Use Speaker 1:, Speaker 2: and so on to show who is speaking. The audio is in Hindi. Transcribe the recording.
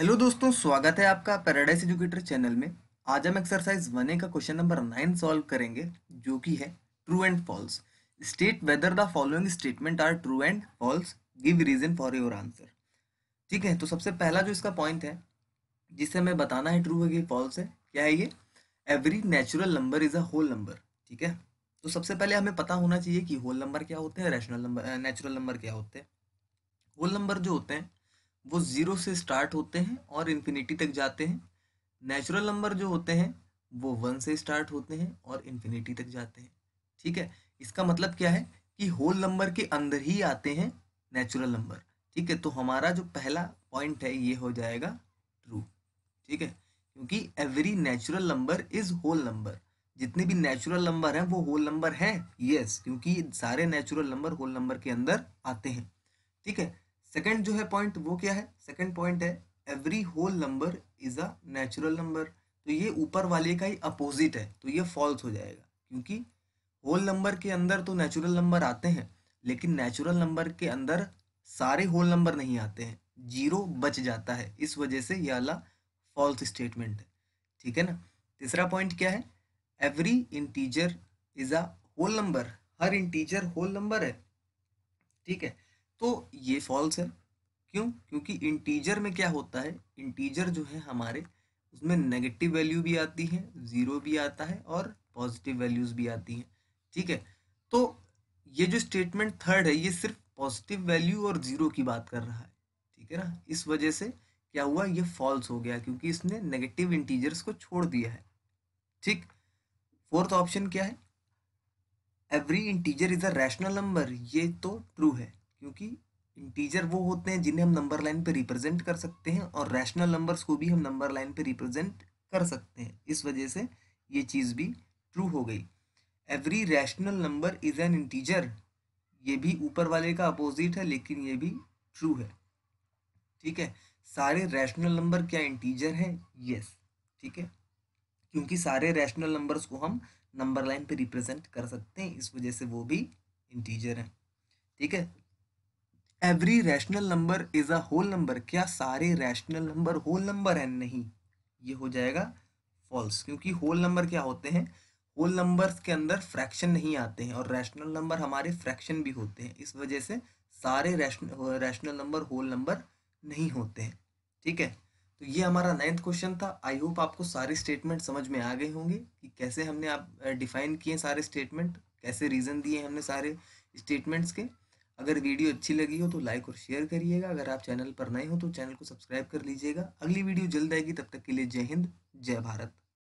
Speaker 1: हेलो दोस्तों स्वागत है आपका पैराडाइज एजुकेटर चैनल में आज हम एक्सरसाइज वन ए का क्वेश्चन नंबर नाइन सॉल्व करेंगे जो कि है true and false state whether the following statement are true and false give reason for your answer ठीक है तो सबसे पहला जो इसका पॉइंट है जिसे हमें बताना है ट्रू है कि फॉल्स है क्या है ये every natural number is a whole number ठीक है तो सबसे पहले हमें पता होना चाहिए कि होल नंबर क्या होते हैं रैशनल नंबर नेचुरल नंबर क्या होते हैं होल नंबर जो होते हैं वो ज़ीरो से स्टार्ट होते हैं और इन्फिनिटी तक जाते हैं नेचुरल नंबर जो होते हैं वो वन से स्टार्ट होते हैं और इन्फिनिटी तक जाते हैं ठीक है इसका मतलब क्या है कि होल नंबर के अंदर ही आते हैं नेचुरल नंबर ठीक है तो हमारा जो पहला पॉइंट है ये हो जाएगा ट्रू ठीक है क्योंकि every natural number is whole number जितने भी नेचुरल नंबर हैं वो होल नंबर हैं यस क्योंकि सारे नेचुरल नंबर होल नंबर के अंदर आते हैं ठीक है सेकेंड जो है पॉइंट वो क्या है सेकेंड पॉइंट है every whole number is a natural number तो ये ऊपर वाले का ही अपोजिट है तो ये फॉल्स हो जाएगा क्योंकि होल नंबर के अंदर तो नेचुरल नंबर आते हैं लेकिन नेचुरल नंबर के अंदर सारे होल नंबर नहीं आते हैं जीरो बच जाता है इस वजह से यह वाला फॉल्स स्टेटमेंट है ठीक है ना तीसरा पॉइंट क्या है every integer is a whole number हर इंटीजर होल नंबर है ठीक है तो ये फॉल्स है क्यों क्योंकि इंटीजर में क्या होता है इंटीजर जो है हमारे उसमें नेगेटिव वैल्यू भी आती है ज़ीरो भी आता है और पॉजिटिव वैल्यूज़ भी आती हैं ठीक है तो ये जो स्टेटमेंट थर्ड है ये सिर्फ पॉजिटिव वैल्यू और ज़ीरो की बात कर रहा है ठीक है ना इस वजह से क्या हुआ ये फॉल्स हो गया क्योंकि इसने नेगेटिव इंटीजर्स को छोड़ दिया है ठीक फोर्थ ऑप्शन क्या है every integer is a rational number ये तो ट्रू है क्योंकि इंटीजर वो होते हैं जिन्हें हम नंबर लाइन पे रिप्रेजेंट कर सकते हैं और रैशनल नंबर्स को भी हम नंबर लाइन पे रिप्रेजेंट कर सकते हैं इस वजह से ये चीज़ भी ट्रू हो गई every rational number is an integer ये भी ऊपर वाले का अपोजिट है लेकिन ये भी ट्रू है ठीक है सारे रैशनल नंबर क्या इंटीजर है यस ठीक है क्योंकि सारे रैशनल नंबर्स को हम नंबर लाइन पे रिप्रेजेंट कर सकते हैं इस वजह से वो भी इंटीजर हैं ठीक है every rational number is a whole number क्या सारे रैशनल नंबर होल नंबर है नहीं ये हो जाएगा फॉल्स क्योंकि होल नंबर क्या होते हैं होल नंबर्स के अंदर फ्रैक्शन नहीं आते हैं और रैशनल नंबर हमारे फ्रैक्शन भी होते हैं इस वजह से सारे rational rational number whole number नहीं होते हैं ठीक है तो ये हमारा नाइन्थ क्वेश्चन था आई होप आपको सारे स्टेटमेंट समझ में आ गए होंगे कि कैसे हमने आप डिफाइन किए सारे स्टेटमेंट कैसे रीज़न दिए हमने सारे स्टेटमेंट्स के अगर वीडियो अच्छी लगी हो तो लाइक और शेयर करिएगा अगर आप चैनल पर नए हो तो चैनल को सब्सक्राइब कर लीजिएगा अगली वीडियो जल्द आएगी तब तक के लिए जय हिंद जय भारत